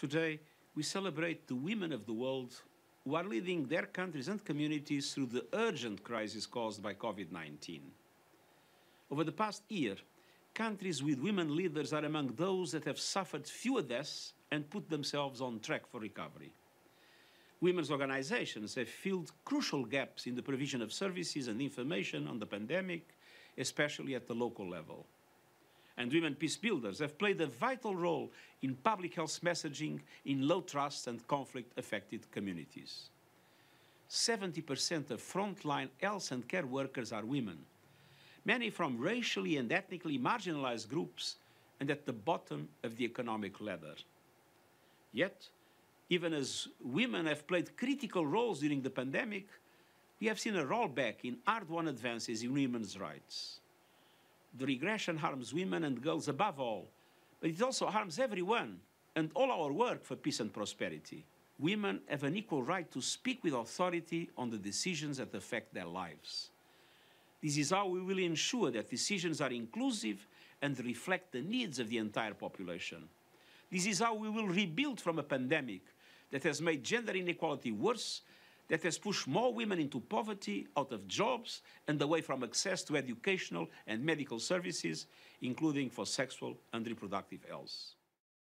Today, we celebrate the women of the world who are leading their countries and communities through the urgent crisis caused by COVID 19. Over the past year, countries with women leaders are among those that have suffered fewer deaths and put themselves on track for recovery. Women's organizations have filled crucial gaps in the provision of services and information on the pandemic, especially at the local level and women peace builders have played a vital role in public health messaging in low trust and conflict affected communities. 70% of frontline health and care workers are women, many from racially and ethnically marginalized groups and at the bottom of the economic ladder. Yet, even as women have played critical roles during the pandemic, we have seen a rollback in hard won advances in women's rights. The regression harms women and girls above all, but it also harms everyone and all our work for peace and prosperity. Women have an equal right to speak with authority on the decisions that affect their lives. This is how we will ensure that decisions are inclusive and reflect the needs of the entire population. This is how we will rebuild from a pandemic that has made gender inequality worse that has pushed more women into poverty, out of jobs, and away from access to educational and medical services, including for sexual and reproductive health.